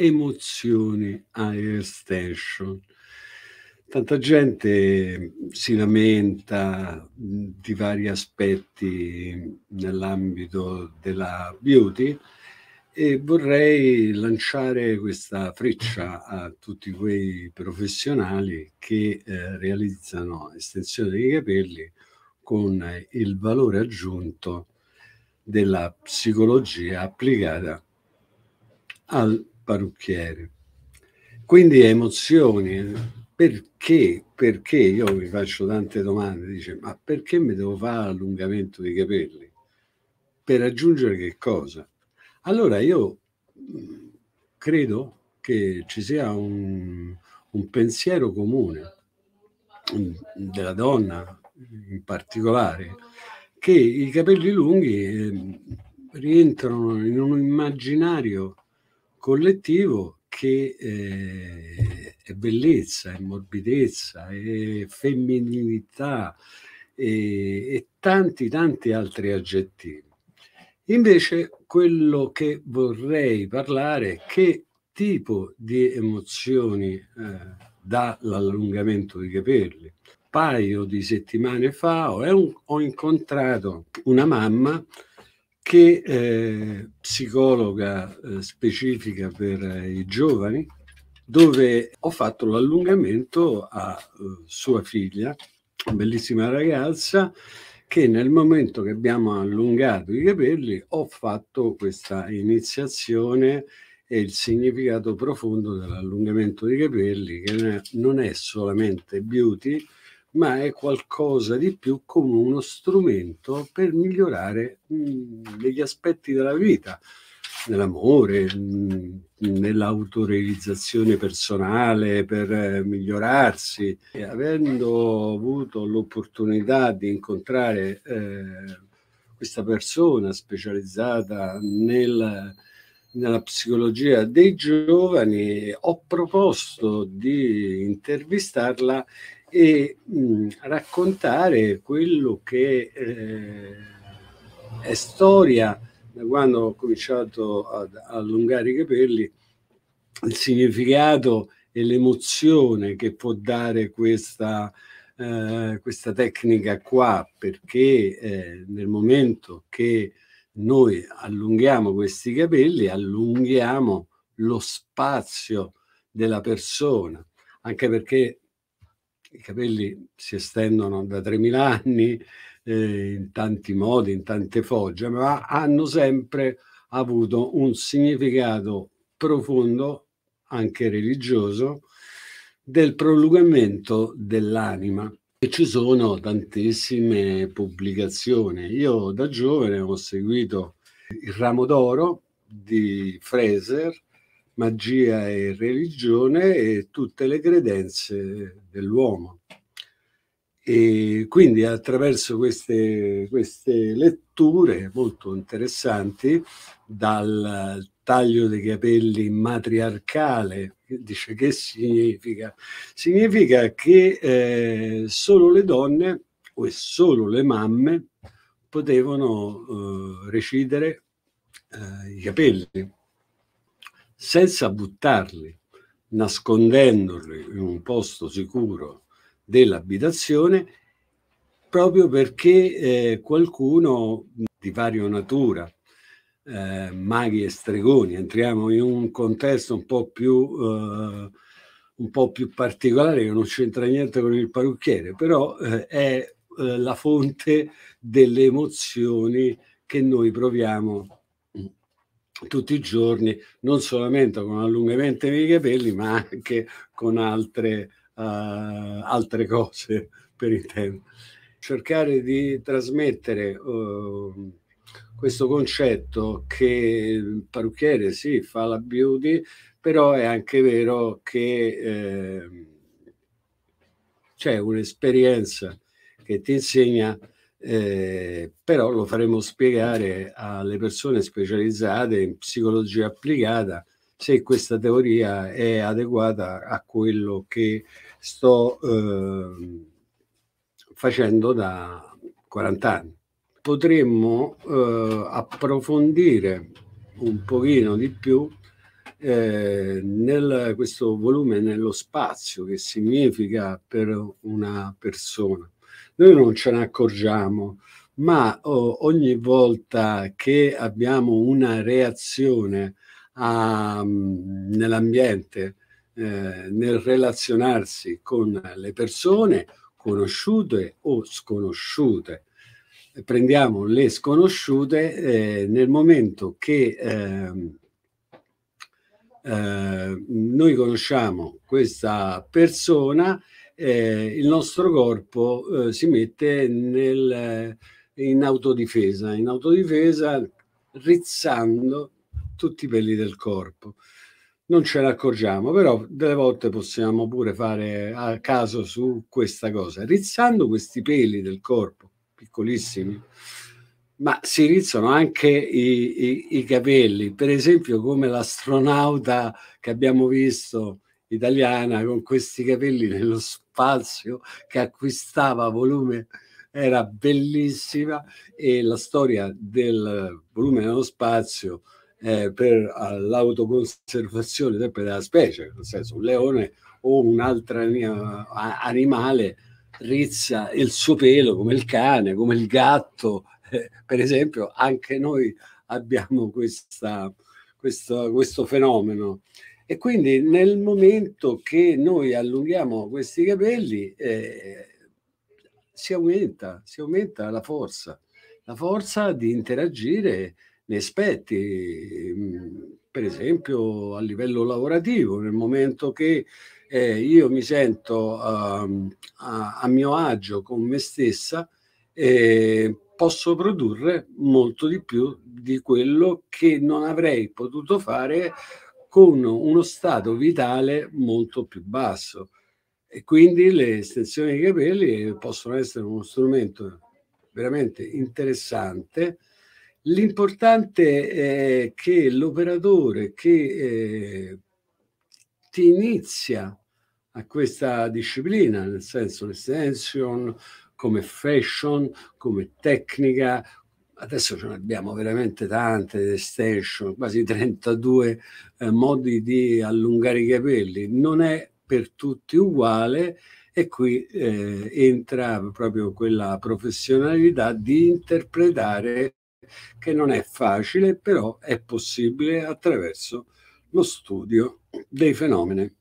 emozioni Air Station. Tanta gente si lamenta mm, di vari aspetti nell'ambito della beauty e vorrei lanciare questa freccia a tutti quei professionali che eh, realizzano estensione dei capelli con il valore aggiunto della psicologia applicata al parrucchiere. Quindi emozioni, eh? perché, perché io mi faccio tante domande, dice, ma perché mi devo fare allungamento dei capelli? Per raggiungere che cosa? Allora io mm, credo che ci sia un, un pensiero comune mm, della donna in particolare, che i capelli lunghi eh, rientrano in un immaginario collettivo che eh, è bellezza, è morbidezza, è femminilità e, e tanti tanti altri aggettivi. Invece quello che vorrei parlare è che tipo di emozioni eh, dà l'allungamento dei capelli. Paio di settimane fa ho, eh, ho incontrato una mamma che eh, psicologa eh, specifica per eh, i giovani, dove ho fatto l'allungamento a eh, sua figlia, bellissima ragazza, che nel momento che abbiamo allungato i capelli ho fatto questa iniziazione e il significato profondo dell'allungamento dei capelli, che non è solamente beauty, ma è qualcosa di più come uno strumento per migliorare mm, degli aspetti della vita, nell'amore, mm, nell'autorealizzazione personale, per eh, migliorarsi. E avendo avuto l'opportunità di incontrare eh, questa persona specializzata nel nella psicologia dei giovani, ho proposto di intervistarla e mh, mm, raccontare quello che eh, è storia da quando ho cominciato ad allungare i capelli, il significato e l'emozione che può dare questa, eh, questa tecnica qua, perché eh, nel momento che noi allunghiamo questi capelli, allunghiamo lo spazio della persona, anche perché i capelli si estendono da 3.000 anni eh, in tanti modi, in tante fogge, ma hanno sempre avuto un significato profondo, anche religioso, del prolungamento dell'anima. E ci sono tantissime pubblicazioni. Io da giovane ho seguito il ramo d'oro di Fraser, magia e religione e tutte le credenze dell'uomo. E quindi attraverso queste, queste letture molto interessanti, dal taglio dei capelli matriarcale, dice che significa? Significa che eh, solo le donne o solo le mamme potevano eh, recidere eh, i capelli senza buttarli, nascondendoli in un posto sicuro dell'abitazione, proprio perché eh, qualcuno di vario natura, eh, maghi e stregoni, entriamo in un contesto un po' più... Eh, un po' più particolare che non c'entra niente con il parrucchiere, però eh, è eh, la fonte delle emozioni che noi proviamo tutti i giorni, non solamente con allungamento dei capelli, ma anche con altre, uh, altre cose per il tempo. Cercare di trasmettere uh, questo concetto che il parrucchiere sì, fa la beauty, però è anche vero che eh, c'è un'esperienza che ti insegna eh, però lo faremo spiegare alle persone specializzate in psicologia applicata se questa teoria è adeguata a quello che sto eh, facendo da 40 anni. Potremmo eh, approfondire un pochino di più eh, nel, questo volume nello spazio che significa per una persona noi non ce ne accorgiamo, ma oh, ogni volta che abbiamo una reazione mm, nell'ambiente, eh, nel relazionarsi con le persone conosciute o sconosciute. Prendiamo le sconosciute eh, nel momento che ehm, eh, noi conosciamo questa persona eh, il nostro corpo eh, si mette nel, in autodifesa, in autodifesa rizzando tutti i peli del corpo. Non ce ne accorgiamo, però delle volte possiamo pure fare a caso su questa cosa. Rizzando questi peli del corpo, piccolissimi, ma si rizzano anche i, i, i, capelli, per esempio come l'astronauta che abbiamo visto italiana con questi capelli nello spazio spazio che acquistava volume era bellissima e la storia del volume nello spazio eh, per l'autoconservazione sempre della specie, nel senso un leone o un altro animale rizza il suo pelo come il cane, come il gatto, eh, per esempio anche noi abbiamo questa, questo, questo fenomeno e quindi nel momento che noi allunghiamo questi capelli eh, si, aumenta, si aumenta la forza, la forza di interagire nei aspetti, mm, per esempio a livello lavorativo, nel momento che eh, io mi sento uh, a, a, mio agio con me stessa, eh, posso produrre molto di più di quello che non avrei potuto fare con uno stato vitale molto più basso e quindi le estensioni dei capelli eh, possono essere uno strumento veramente interessante. L'importante è che l'operatore che eh, ti inizia a questa disciplina, nel senso l'estension, come fashion, come tecnica, Adesso ce ne abbiamo veramente tante, extension, quasi 32 eh, modi di allungare i capelli. Non è per tutti uguale e qui eh, entra proprio quella professionalità di interpretare che non è facile, però è possibile attraverso lo studio dei fenomeni.